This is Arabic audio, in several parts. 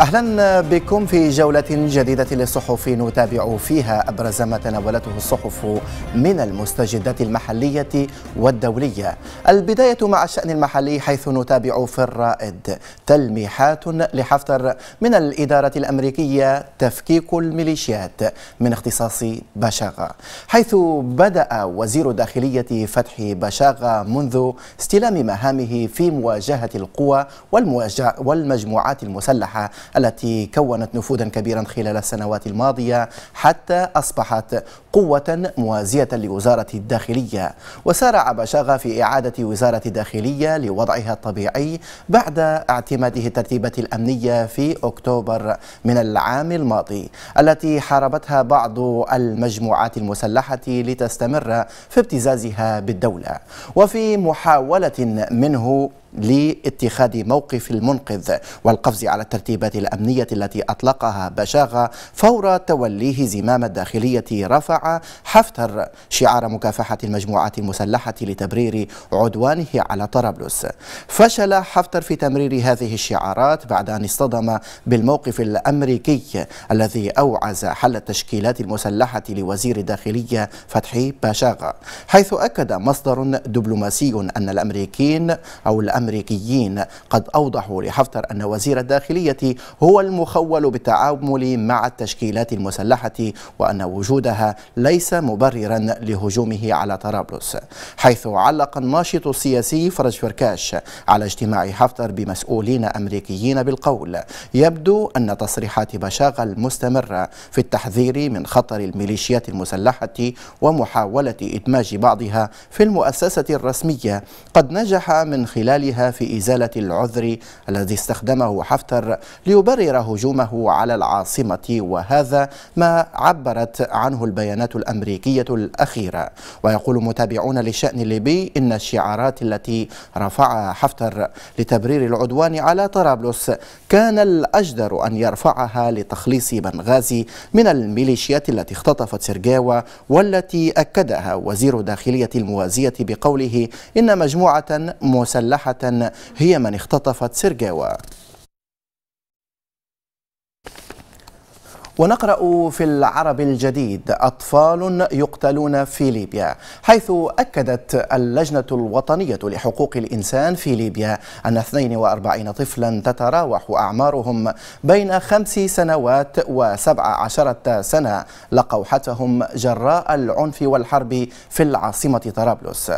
أهلا بكم في جولة جديدة للصحف نتابع فيها أبرز ما تناولته الصحف من المستجدات المحلية والدولية البداية مع الشأن المحلي حيث نتابع في الرائد تلميحات لحفتر من الإدارة الأمريكية تفكيك الميليشيات من اختصاص بشاغة حيث بدأ وزير الداخلية فتح بشاغة منذ استلام مهامه في مواجهة القوى والمجموعات المسلحة التي كونت نفوذا كبيرا خلال السنوات الماضية حتى أصبحت قوة موازية لوزارة الداخلية وسارع بشاغة في إعادة وزارة الداخلية لوضعها الطبيعي بعد اعتماده الترتيبة الأمنية في أكتوبر من العام الماضي التي حاربتها بعض المجموعات المسلحة لتستمر في ابتزازها بالدولة وفي محاولة منه لاتخاذ موقف المنقذ والقفز على الترتيبات الأمنية التي أطلقها بشاغة فور توليه زمام الداخلية رفع حفتر شعار مكافحة المجموعات المسلحة لتبرير عدوانه على طرابلس فشل حفتر في تمرير هذه الشعارات بعد أن اصطدم بالموقف الأمريكي الذي أوعز حل التشكيلات المسلحة لوزير الداخلية فتحي بشاغة حيث أكد مصدر دبلوماسي أن الأمريكيين أو الأمريكيين الأمريكيين قد أوضحوا لحفتر أن وزير الداخلية هو المخول بالتعامل مع التشكيلات المسلحة وأن وجودها ليس مبررا لهجومه على طرابلس حيث علق الناشط السياسي فرج فركاش على اجتماع حفتر بمسؤولين أمريكيين بالقول يبدو أن تصريحات بشاغة المستمرة في التحذير من خطر الميليشيات المسلحة ومحاولة إدماج بعضها في المؤسسة الرسمية قد نجح من خلال فيها في إزالة العذر الذي استخدمه حفتر ليبرر هجومه على العاصمة وهذا ما عبرت عنه البيانات الأمريكية الأخيرة ويقول متابعون للشأن الليبي إن الشعارات التي رفعها حفتر لتبرير العدوان على طرابلس كان الأجدر أن يرفعها لتخليص بنغازي من الميليشيات التي اختطفت سرجاوة والتي أكدها وزير داخلية الموازية بقوله إن مجموعة مسلحة هي من اختطفت سيرجاوا ونقرأ في العرب الجديد أطفال يقتلون في ليبيا حيث أكدت اللجنة الوطنية لحقوق الإنسان في ليبيا أن 42 طفلا تتراوح أعمارهم بين خمس سنوات وسبع عشرة سنة لقوا حتهم جراء العنف والحرب في العاصمة طرابلس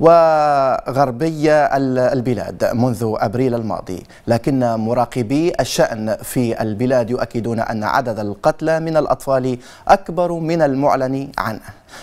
وغربي البلاد منذ أبريل الماضي لكن مراقبي الشأن في البلاد يؤكدون أن عدد القتلى من الأطفال أكبر من المعلن عنه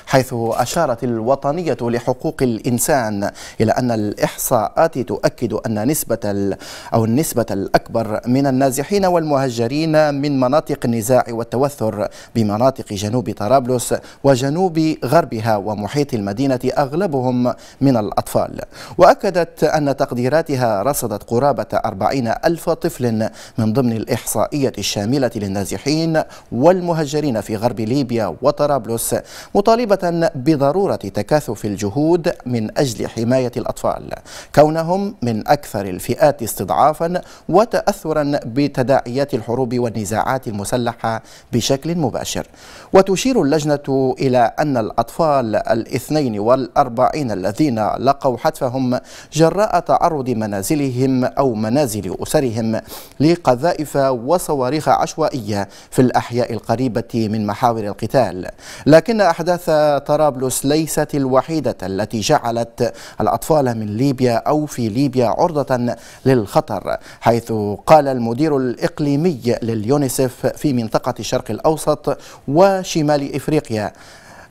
حيث أشارت الوطنية لحقوق الإنسان إلى أن الإحصاءات تؤكد أن نسبة أو النسبة الأكبر من النازحين والمهجرين من مناطق النزاع والتوثر بمناطق جنوب طرابلس وجنوب غربها ومحيط المدينة أغلبهم من الأطفال وأكدت أن تقديراتها رصدت قرابة 40 ألف طفل من ضمن الإحصائية الشاملة للنازحين والمهجرين في غرب ليبيا وطرابلس مطالبة طالبة بضرورة تكاثف الجهود من أجل حماية الأطفال كونهم من أكثر الفئات استضعافا وتأثرا بتداعيات الحروب والنزاعات المسلحة بشكل مباشر وتشير اللجنة إلى أن الأطفال الاثنين والأربعين الذين لقوا حتفهم جراء تعرض منازلهم أو منازل أسرهم لقذائف وصواريخ عشوائية في الأحياء القريبة من محاور القتال لكن أحداث مدرسة طرابلس ليست الوحيدة التي جعلت الأطفال من ليبيا أو في ليبيا عرضة للخطر حيث قال المدير الإقليمي لليونيسف في منطقة الشرق الأوسط وشمال إفريقيا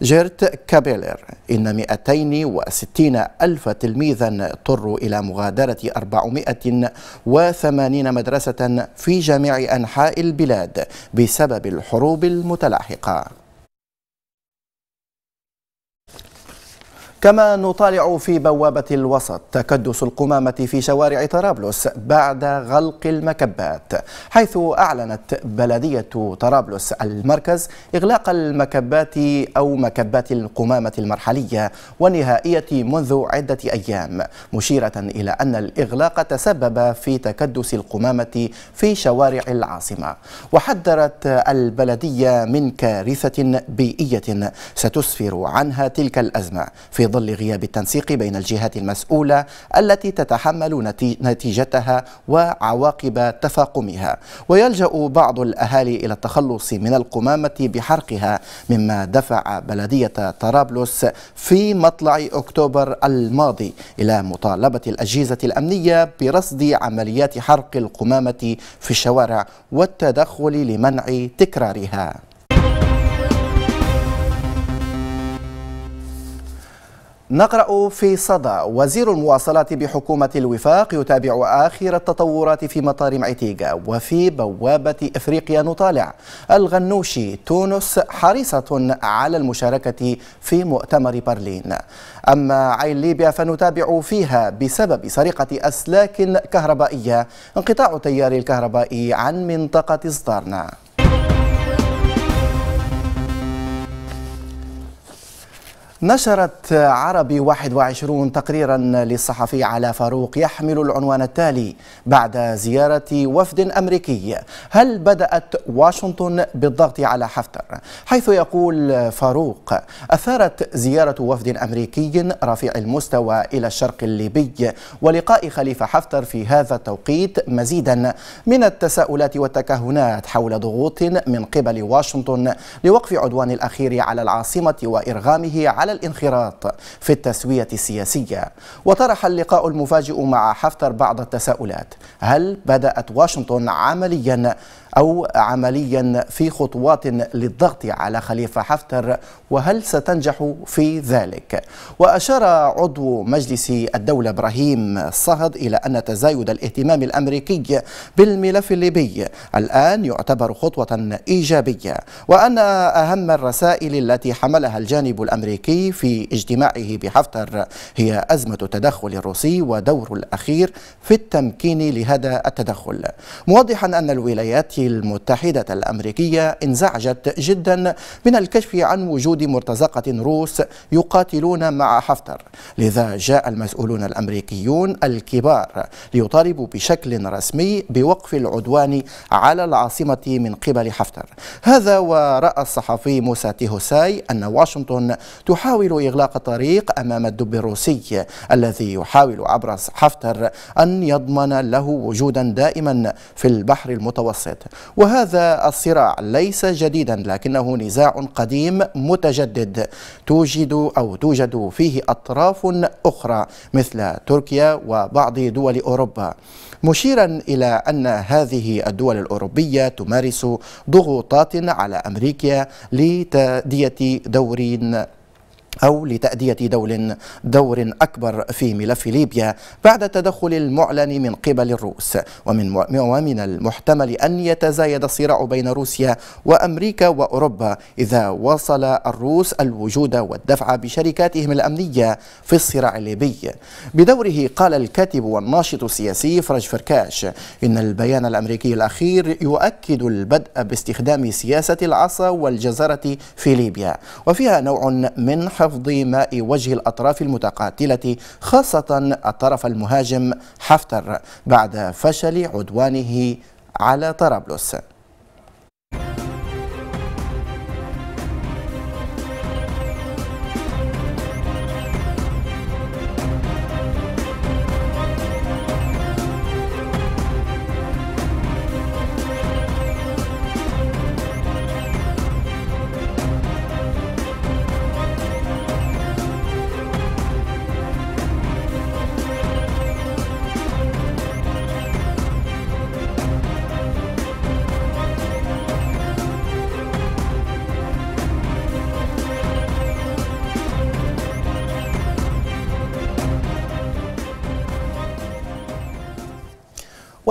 جيرت كابيلر إن 260 ألف تلميذا اضطروا إلى مغادرة 480 مدرسة في جميع أنحاء البلاد بسبب الحروب المتلاحقة كما نطالع في بوابة الوسط تكدس القمامة في شوارع طرابلس بعد غلق المكبات حيث أعلنت بلدية طرابلس المركز إغلاق المكبات أو مكبات القمامة المرحلية والنهائية منذ عدة أيام مشيرة إلى أن الإغلاق تسبب في تكدس القمامة في شوارع العاصمة وحذرت البلدية من كارثة بيئية ستسفر عنها تلك الأزمة في ظل غياب التنسيق بين الجهات المسؤولة التي تتحمل نتيجتها وعواقب تفاقمها ويلجأ بعض الأهالي إلى التخلص من القمامة بحرقها مما دفع بلدية طرابلس في مطلع أكتوبر الماضي إلى مطالبة الأجهزة الأمنية برصد عمليات حرق القمامة في الشوارع والتدخل لمنع تكرارها نقرأ في صدى وزير المواصلات بحكومة الوفاق يتابع آخر التطورات في مطار معتيقة وفي بوابة إفريقيا نطالع الغنوشي تونس حريصة على المشاركة في مؤتمر برلين أما عين ليبيا فنتابع فيها بسبب سرقة أسلاك كهربائية انقطاع تيار الكهرباء عن منطقة صدارنا نشرت عربي 21 تقريرا للصحفي على فاروق يحمل العنوان التالي بعد زيارة وفد أمريكي هل بدأت واشنطن بالضغط على حفتر حيث يقول فاروق أثارت زيارة وفد أمريكي رفيع المستوى إلى الشرق الليبي ولقاء خليفة حفتر في هذا التوقيت مزيدا من التساؤلات والتكهنات حول ضغوط من قبل واشنطن لوقف عدوان الأخير على العاصمة وإرغامه على الانخراط في التسوية السياسية وطرح اللقاء المفاجئ مع حفتر بعض التساؤلات هل بدأت واشنطن عمليا أو عمليا في خطوات للضغط على خليفة حفتر وهل ستنجح في ذلك وأشار عضو مجلس الدولة إبراهيم صهد إلى أن تزايد الاهتمام الأمريكي بالملف الليبي الآن يعتبر خطوة إيجابية وأن أهم الرسائل التي حملها الجانب الأمريكي في اجتماعه بحفتر هي أزمة التدخل الروسي ودوره الأخير في التمكين لهذا التدخل موضحا أن الولايات المتحدة الأمريكية انزعجت جدا من الكشف عن وجود مرتزقة روس يقاتلون مع حفتر لذا جاء المسؤولون الأمريكيون الكبار ليطالبوا بشكل رسمي بوقف العدوان على العاصمة من قبل حفتر هذا ورأى الصحفي موسى تيهوساي أن واشنطن تحاول إغلاق الطريق أمام الدب الروسي الذي يحاول عبر حفتر أن يضمن له وجودا دائما في البحر المتوسط وهذا الصراع ليس جديدا لكنه نزاع قديم متجدد توجد أو توجد فيه أطراف أخرى مثل تركيا وبعض دول أوروبا مشيرا إلى أن هذه الدول الأوروبية تمارس ضغوطات على أمريكا لتأدية دور أو لتأدية دول دور أكبر في ملف ليبيا بعد التدخل المعلن من قبل الروس ومن, ومن المحتمل أن يتزايد الصراع بين روسيا وأمريكا وأوروبا إذا واصل الروس الوجود والدفع بشركاتهم الأمنية في الصراع الليبي بدوره قال الكاتب والناشط السياسي فرج فركاش إن البيان الأمريكي الأخير يؤكد البدء باستخدام سياسة العصا والجزرة في ليبيا وفيها نوع من حفظ ماء وجه الأطراف المتقاتلة خاصة الطرف المهاجم حفتر بعد فشل عدوانه على طرابلس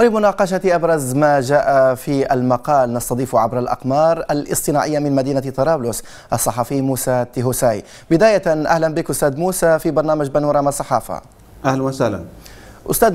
ولمناقشة أبرز ما جاء في المقال نستضيف عبر الأقمار الاصطناعية من مدينة طرابلس الصحفي موسى تيهوساي بداية أهلا بك أستاذ موسى في برنامج بانوراما الصحافة أهلا وسهلا أستاذ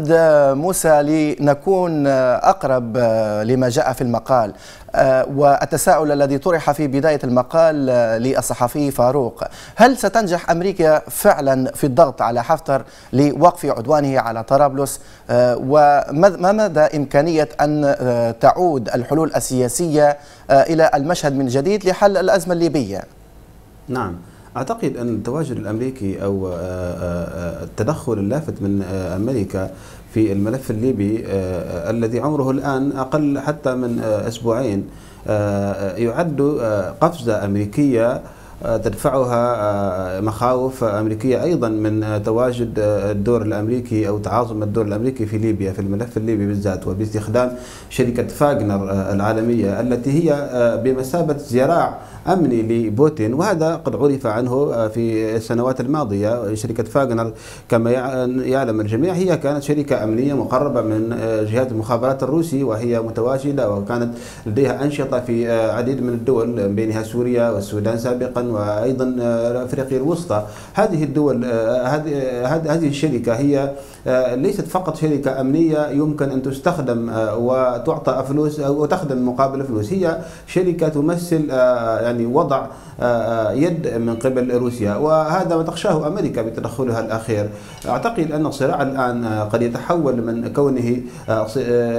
موسى لنكون أقرب آه، لما جاء في المقال آه، والتساؤل الذي طرح في بداية المقال آه، للصحفي فاروق هل ستنجح أمريكا فعلا في الضغط على حفتر لوقف عدوانه على طرابلس وما مدى إمكانية أن تعود الحلول السياسية إلى المشهد من جديد لحل الأزمة الليبية نعم اعتقد ان التواجد الامريكي او آه، آه، آه، التدخل اللافت من امريكا في الملف الليبي الذي عمره الان اقل حتى من اسبوعين يعد قفزه امريكيه تدفعها مخاوف أمريكية أيضا من تواجد الدور الأمريكي أو تعاظم الدور الأمريكي في ليبيا في الملف الليبي بالذات وباستخدام شركة فاغنر العالمية التي هي بمثابة زراع أمني لبوتين وهذا قد عرف عنه آه، في السنوات الماضية شركة فاغنر كما يعلم الجميع هي كانت شركة أمنية مقربة من آه، جهات المخابرات الروسي وهي متواجده وكانت لديها أنشطة في آه، عديد من الدول من بينها سوريا والسودان سابقا وأيضا أفريقيا الوسطى هذه الدول هذه الشركة هي آه، ليست فقط شركة أمنية يمكن أن تستخدم آه، وتعطى فلوس آه، وتخدم مقابل فلوس هي شركة تمثل يعني وضع يد من قبل روسيا وهذا ما تخشاه أمريكا بتدخلها الأخير أعتقد أن الصراع الآن قد يتحول من كونه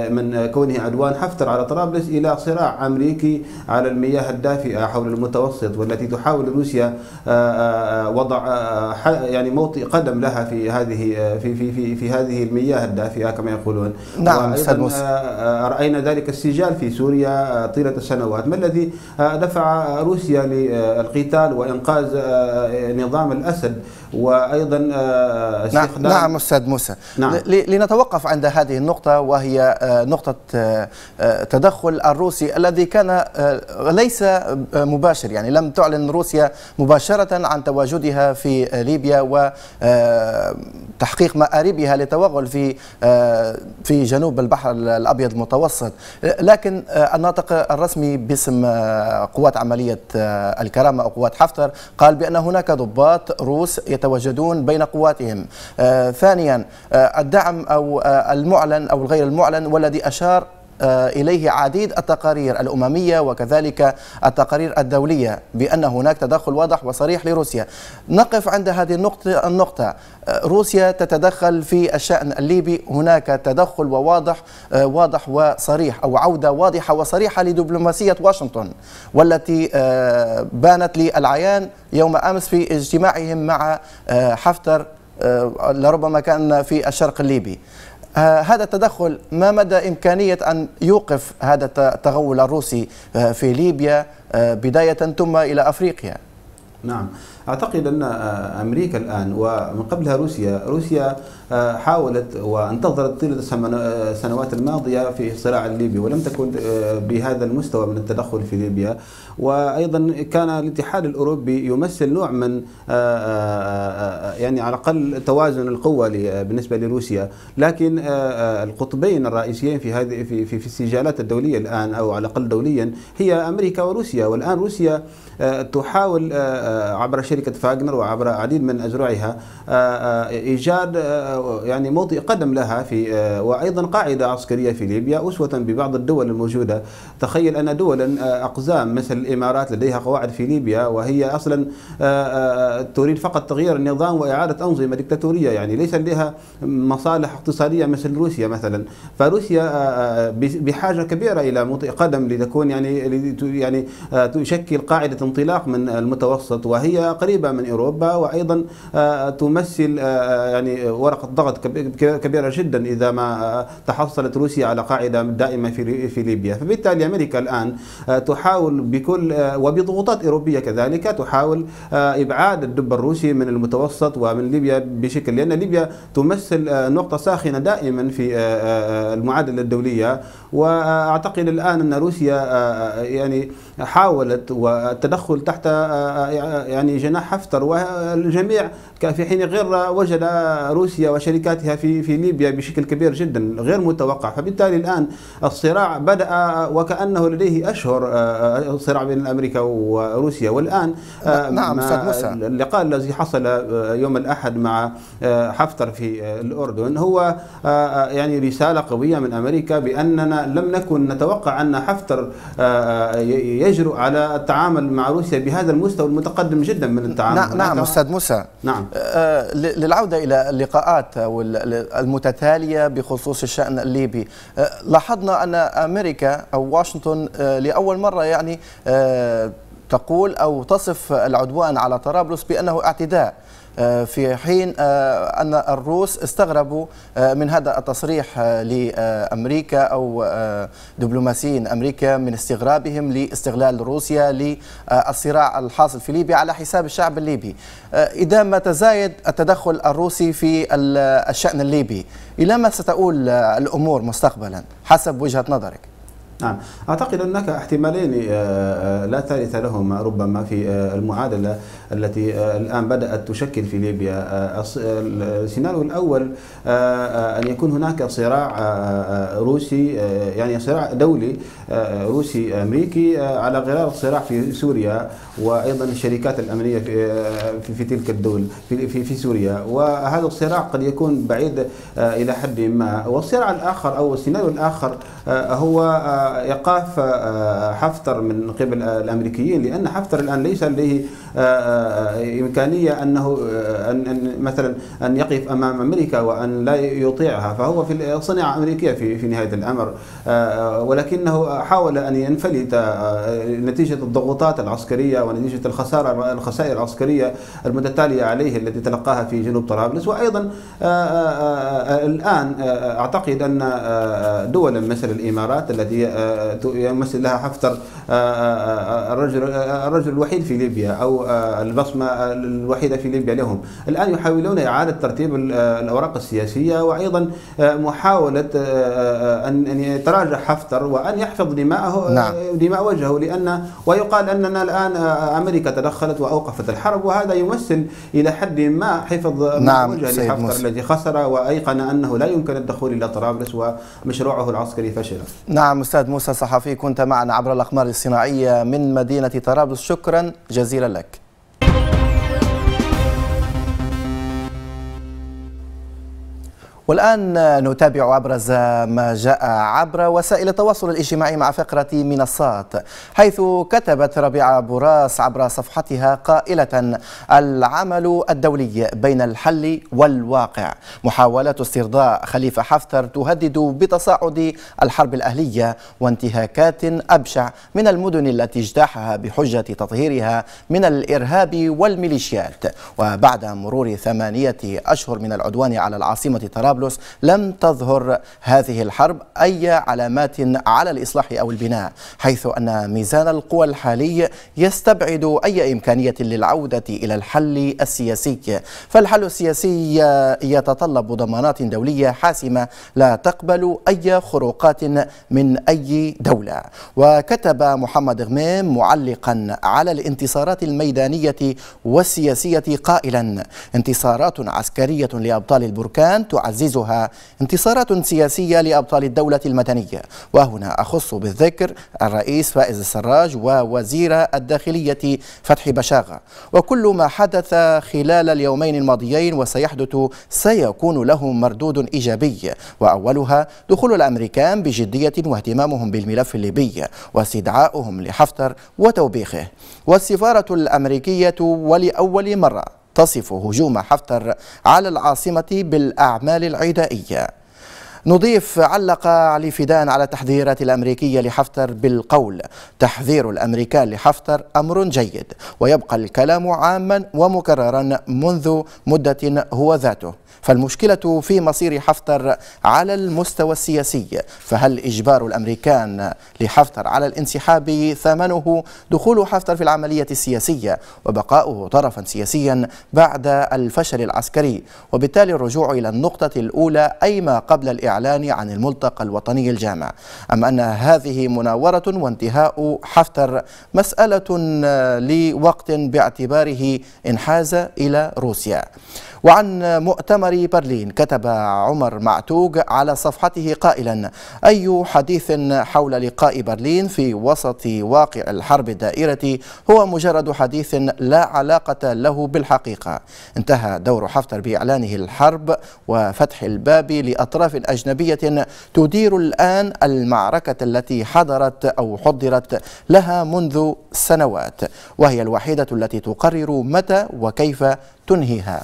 من كونه عدوان حفتر على طرابلس إلى صراع أمريكي على المياه الدافئة حول المتوسط والتي تحاول روسيا وضع يعني موطئ قدم لها في هذه في في في في هذه المياه الدافئة كما يقولون نعم أستاذ آه، موسى رأينا ذلك السجال في سوريا آه، طيلة السنوات ما الذي آه، دفع روسيا للقتال وإنقاذ نظام الأسد وايضا آه، آه، نعم, نعم استاذ موسى نعم. لنتوقف عند هذه النقطه وهي آه، نقطه تدخل الروسي الذي كان ليس مباشر يعني لم تعلن روسيا مباشره عن تواجدها في ليبيا وتحقيق مآربها للتوغل في في جنوب البحر الابيض المتوسط لكن الناطق الرسمي باسم قوات عمليه الكرامه او قوات حفتر قال بان هناك ضباط روس يتواجدون بين قواتهم آه، ثانيا آه، الدعم أو آه، المعلن أو الغير المعلن والذي أشار آه، إليه عديد التقارير الأممية وكذلك التقارير الدولية بأن هناك تدخل واضح وصريح لروسيا نقف عند هذه النقطة, النقطة آه، روسيا تتدخل في الشأن الليبي هناك تدخل وواضح آه، واضح وصريح أو عودة واضحة وصريحة لدبلوماسية واشنطن والتي بانت للعيان يوم أمس في اجتماعهم مع حفتر لربما كان في الشرق الليبي آه، هذا التدخل ما مدى إمكانية أن يوقف هذا التغول الروسي آه، في ليبيا آه، بداية ثم إلى أفريقيا نعم أعتقد أن آه، أمريكا الآن ومن قبلها روسيا روسيا آه، حاولت وانتظرت طيلة آه، السنوات الماضية في الصراع الليبي ولم تكن بهذا المستوى من التدخل في ليبيا وأيضا كان الاتحاد الأوروبي يمثل نوع من يعني على الأقل توازن القوة بالنسبة لروسيا لكن القطبين الرئيسيين في هذه في في السجالات الدولية الآن أو على الأقل دوليا هي أمريكا وروسيا والآن روسيا تحاول عبر شركة شركة فاغنر وعبر عديد من أزرعها آه، آه، إيجاد آه، يعني موطئ قدم لها في وأيضا قاعدة عسكرية في ليبيا أسوة ببعض الدول الموجودة تخيل أن دولا أقزام مثل الإمارات لديها قواعد في ليبيا وهي أصلا تريد فقط تغيير النظام وإعادة أنظمة دكتاتورية يعني ليس لديها مصالح اقتصادية مثل روسيا مثلا فروسيا بحاجة كبيرة إلى موطئ قدم لتكون يعني يعني تشكل قاعدة انطلاق من المتوسط وهي قريبة قريبة من أوروبا وأيضا آه، آه، تمثل آه، يعني ورقة ضغط كبيرة جدا إذا ما تحصلت روسيا على قاعدة دائمة في ليبيا فبالتالي أمريكا الآن تحاول بكل وبضغوطات أوروبية كذلك تحاول إبعاد الدب الروسي من المتوسط ومن ليبيا بشكل لأن ليبيا تمثل نقطة ساخنة دائما في المعادلة الدولية وأعتقد الآن أن روسيا يعني حاولت والتدخل تحت يعني جناح حفتر والجميع في حين غير وجد روسيا وشركاتها في في ليبيا بشكل كبير جدا غير متوقع فبالتالي الان الصراع بدا وكانه لديه اشهر الصراع آه، بين امريكا وروسيا والان آه، نعم استاذ موسى اللقاء الذي حصل آه، يوم الاحد مع حفتر في الاردن هو يعني رساله قويه من امريكا باننا لم نكن نتوقع ان حفتر يجرؤ على التعامل مع روسيا بهذا المستوى المتقدم جدا من التعامل نعم, نعم استاذ موسى نعم آه للعوده الى اللقاءات المتتاليه بخصوص الشان الليبي آه لاحظنا ان امريكا او واشنطن آه لاول مره يعني آه تقول او تصف العدوان على طرابلس بانه اعتداء آه آه، في حين آه، أن الروس استغربوا آه، من هذا التصريح لأمريكا أو دبلوماسيين أمريكا من استغرابهم لاستغلال روسيا للصراع الحاصل في ليبيا على حساب الشعب الليبي إذا ما تزايد التدخل الروسي في الشأن الليبي إلى ما ستؤول الأمور مستقبلا حسب وجهة نظرك نعم أعتقد أنك احتمالين آه، آه، لا ثالث لهما ربما في آه، المعادلة التي الآن بدأت تشكل في ليبيا السيناريو الأول أن يكون هناك صراع روسي يعني صراع دولي روسي أمريكي على غرار الصراع في سوريا وأيضا الشركات الأمنية في تلك الدول في في سوريا وهذا الصراع قد يكون بعيد إلى حد ما والصراع الآخر أو السيناريو الآخر آه، هو ايقاف آه، آه، حفتر من قبل الامريكيين لان حفتر الان ليس لديه آه، آه، إمكانية أنه آه، أن مثلا أن يقف أمام أمريكا وأن لا يطيعها فهو في صناعة أمريكية في في نهاية الأمر ولكنه حاول أن ينفلت نتيجة الضغوطات العسكرية ونتيجة الخسارة الخسائر العسكريه المتتاليه عليه التي تلقاها في جنوب طرابلس وايضا الان اعتقد ان دولا مثل الامارات التي يمثل لها حفتر الرجل الرجل الوحيد في ليبيا او آه، البصمة آه، الوحيدة في ليبيا لهم الآن يحاولون إعادة ترتيب آه، الأوراق السياسية وأيضا محاولة أن يتراجع حفتر وأن يحفظ دماءه نعم. دماء وجهه لأن ويقال أننا الآن أمريكا تدخلت وأوقفت الحرب وهذا يمثل إلى حد ما حفظ نعم وجه لحفتر الذي خسر وأيقن أنه لا يمكن الدخول إلى طرابلس ومشروعه العسكري فشل نعم أستاذ موسى صحفي كنت معنا عبر الأقمار الصناعية من مدينة طرابلس شكرا جزيلا لك والآن نتابع أبرز ما جاء عبر وسائل التواصل الاجتماعي مع فقرة منصات حيث كتبت ربيعة بوراس عبر صفحتها قائلة العمل الدولي بين الحل والواقع محاولة استرضاء خليفة حفتر تهدد بتصاعد الحرب الأهلية وانتهاكات أبشع من المدن التي اجتاحها بحجة تطهيرها من الإرهاب والميليشيات وبعد مرور ثمانية أشهر من العدوان على العاصمة طرابلس طرابلس لم تظهر هذه الحرب أي علامات على الإصلاح أو البناء حيث أن ميزان القوى الحالي يستبعد أي إمكانية للعودة إلى الحل السياسي فالحل السياسي يتطلب ضمانات دولية حاسمة لا تقبل أي خروقات من أي دولة وكتب محمد غميم معلقا على الانتصارات الميدانية والسياسية قائلا انتصارات عسكرية لأبطال البركان تعزز يعززها انتصارات سياسية لأبطال الدولة المدنية وهنا أخص بالذكر الرئيس فائز السراج ووزير الداخلية فتحي بشاغة وكل ما حدث خلال اليومين الماضيين وسيحدث سيكون له مردود إيجابي وأولها دخول الأمريكان بجدية واهتمامهم بالملف الليبي واستدعاؤهم لحفتر وتوبيخه والسفارة الأمريكية ولأول مرة تصف هجوم حفتر على العاصمة بالأعمال العدائية نضيف علق علي فدان على التحذيرات الأمريكية لحفتر بالقول تحذير الأمريكان لحفتر أمر جيد ويبقى الكلام عاما ومكررا منذ مدة هو ذاته فالمشكلة في مصير حفتر على المستوى السياسي فهل إجبار الأمريكان لحفتر على الانسحاب ثمنه دخول حفتر في العملية السياسية وبقاؤه طرفا سياسيا بعد الفشل العسكري وبالتالي الرجوع إلى النقطة الأولى أي ما قبل الإعلان عن الملتقى الوطني الجامع أم أن هذه مناورة وانتهاء حفتر مسألة لوقت باعتباره انحاز إلى روسيا وعن مؤتمر برلين كتب عمر معتوق على صفحته قائلا أي حديث حول لقاء برلين في وسط واقع الحرب الدائرة هو مجرد حديث لا علاقة له بالحقيقة انتهى دور حفتر بإعلانه الحرب وفتح الباب لأطراف أجنبية تدير الآن المعركة التي حضرت أو حضرت لها منذ سنوات وهي الوحيدة التي تقرر متى وكيف تنهيها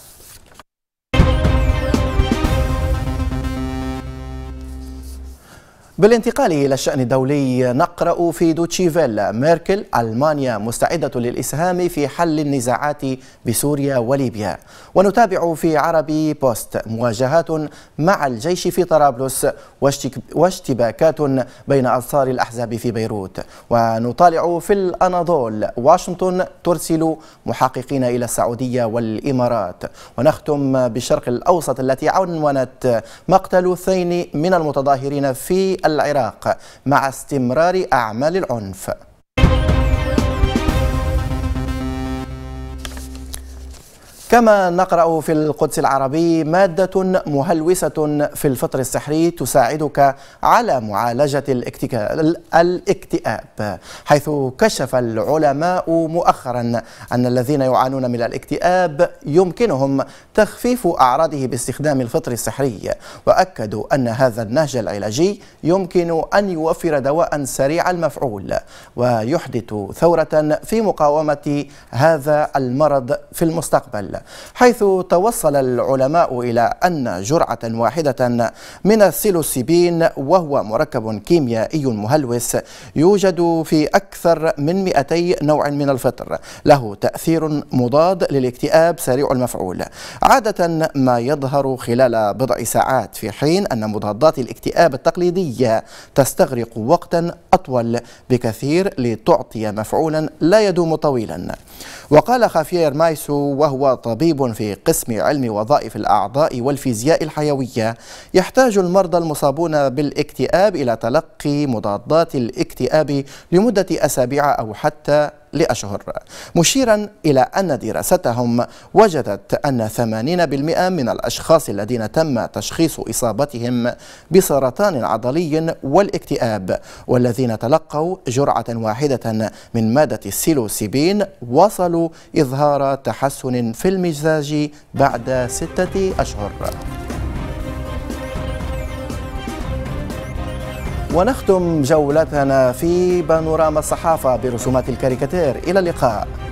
بالانتقال إلى الشأن الدولي نقرأ في فيلا ميركل ألمانيا مستعدة للإسهام في حل النزاعات بسوريا وليبيا ونتابع في عربي بوست مواجهات مع الجيش في طرابلس واشتباكات بين أنصار الأحزاب في بيروت ونطالع في الأناضول واشنطن ترسل محققين إلى السعودية والإمارات ونختم بالشرق الأوسط التي عنونت مقتل اثنين من المتظاهرين في العراق مع استمرار أعمال العنف كما نقرأ في القدس العربي مادة مهلوسة في الفطر السحري تساعدك على معالجة الاكتئاب حيث كشف العلماء مؤخرا أن الذين يعانون من الاكتئاب يمكنهم تخفيف أعراضه باستخدام الفطر السحري وأكدوا أن هذا النهج العلاجي يمكن أن يوفر دواء سريع المفعول ويحدث ثورة في مقاومة هذا المرض في المستقبل حيث توصل العلماء إلى أن جرعة واحدة من السيلوسيبين وهو مركب كيميائي مهلوس يوجد في أكثر من 200 نوع من الفطر له تأثير مضاد للاكتئاب سريع المفعول عادة ما يظهر خلال بضع ساعات في حين أن مضادات الاكتئاب التقليدية تستغرق وقتا أطول بكثير لتعطي مفعولا لا يدوم طويلا وقال خافيير مايسو وهو طبيب في قسم علم وظائف الأعضاء والفيزياء الحيوية يحتاج المرضى المصابون بالاكتئاب إلى تلقي مضادات الاكتئاب لمدة أسابيع أو حتى لأشهر مشيرا إلى أن دراستهم وجدت أن 80% من الأشخاص الذين تم تشخيص إصابتهم بسرطان عضلي والاكتئاب والذين تلقوا جرعة واحدة من مادة السيلوسيبين وصلوا إظهار تحسن في المزاج بعد ستة أشهر ونختم جولتنا في بانوراما الصحافة برسومات الكاريكاتير إلى اللقاء